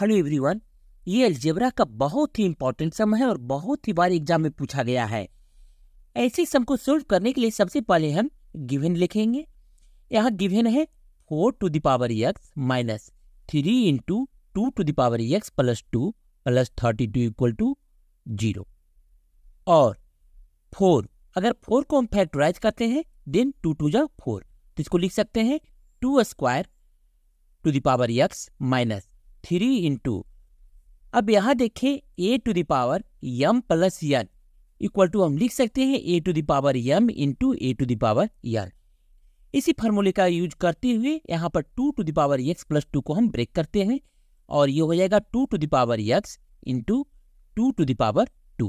hello everyone ये algebra का बहुत ही इंपॉर्टेंट सम है और बहुत ही बार एग्जाम में पूछा गया है ऐसे सम को सोल्व करने के लिए सबसे पहले हम गिवन लिखेंगे यहाँ गिवन है four to the power x minus three into two to the power x plus two plus thirty two equal to zero और फोर अगर फोर को हम फैक्टराइज करते हैं देन टू टू जा फोर तो इसको लिख सकते हैं two square to the power x minus three into अब यहाँ देखें a to the power m plus n equal to हम लिख सकते हैं a to the power m into A to the power n इसी फॉर्मूले का यूज करते हुए यहाँ पर two to the power x plus two को हम ब्रेक करते हैं और ये हो जाएगा two to the power x into two to the power two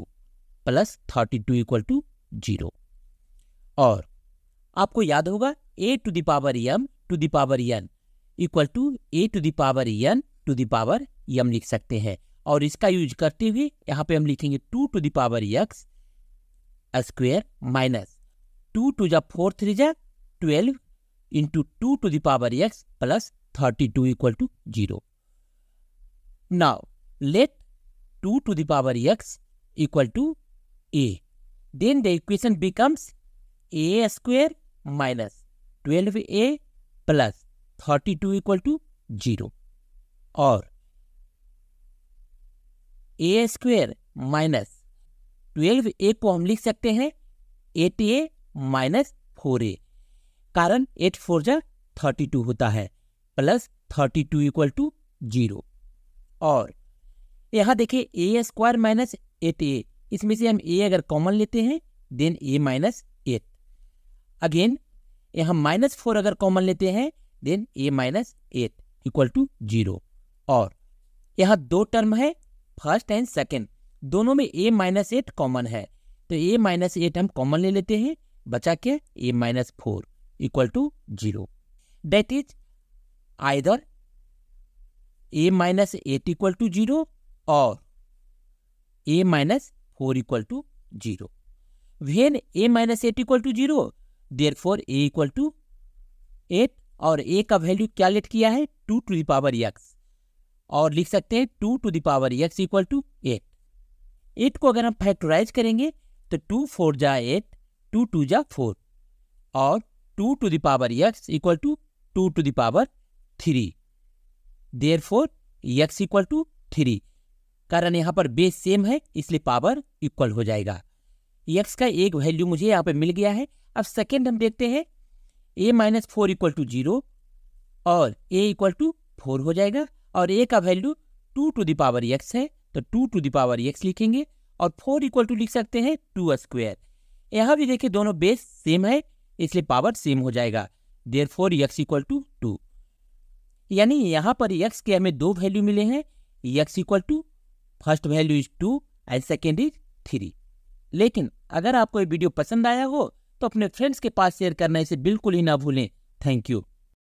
plus thirty two equal to zero और आपको याद होगा a to the power m to the power n equal to a to the power n to power m लिख सकते हैं और इसका use करते हुए यहाँ पे हम लिखेंगे two to the power x square minus two to जब फोर्थ रिजा twelve into two to the power x plus thirty two equal to zero now let two to power x equal to a then the equation becomes a square minus twelve a plus thirty two equal to zero और a square minus twelve a को हम लिख सकते हैं eight a minus four a कारण eight four जा thirty two होता है plus thirty two equal to zero और यहां देखिए a square minus eight a इसमें से हम ए अगर कॉमन लेते हैं then a minus eight again यहां माइनस फोर अगर कॉमन लेते हैं then a minus eight equal to zero और यहाँ दो टर्म है फर्स्ट एंड सेकेंड दोनों में ए माइनस एट कॉमन है तो ए माइनस एट हम कॉमन ले लेते हैं बचा के a minus four equal to zero that is either a minus eight equal to zero और a minus four equal to zero when a minus eight equal to zero therefore a equal to eight और a का value क्या late किया है to to the power x और लिख सकते हैं two to the power x equal to eight eight को अगर हम फैक्टराइज करेंगे तो टू फोर जा एट टू टू जा फोर और two to the power x equal to two to the power three therefore x equal to three कारण यहाँ पर बेस सेम है इसलिए पावर इक्वल हो जाएगा एक्स का एक वैल्यू मुझे यहाँ पर मिल गया है अब सेकेंड हम देखते हैं a minus four equal to zero और ए इक्वल टू फोर हो जाएगा और ए का value two to the power x है तो टू टू दावर एक्स लिखेंगे और फोर इक्वल टू लिख सकते हैं टू स्क्वेयर यहाँ भी देखिए दोनों बेस सेम है इसलिए पावर सेम हो जाएगा therefore x equal to two यानी यहाँ पर यक्स के हमें दो वैल्यू मिले हैं x equal to first value is two and second is three लेकिन अगर आपको ये वीडियो पसंद आया हो तो अपने फ्रेंड्स के पास शेयर करना इसे बिल्कुल ही ना भूलें थैंक यू